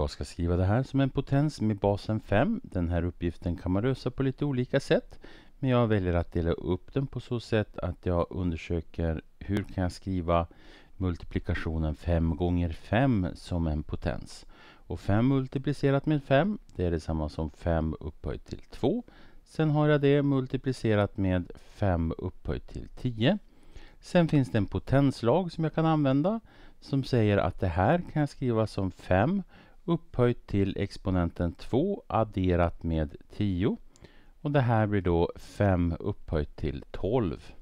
jag ska skriva det här som en potens med basen 5. Den här uppgiften kan man lösa på lite olika sätt. Men jag väljer att dela upp den på så sätt att jag undersöker hur kan jag skriva multiplikationen 5 gånger 5 som en potens. Och 5 multiplicerat med 5, det är detsamma som 5 upphöjt till 2. Sen har jag det multiplicerat med 5 upphöjt till 10. Sen finns det en potenslag som jag kan använda som säger att det här kan jag skriva som 5 upphöjt till exponenten 2 adderat med 10. Och det här blir då 5 upphöjt till 12.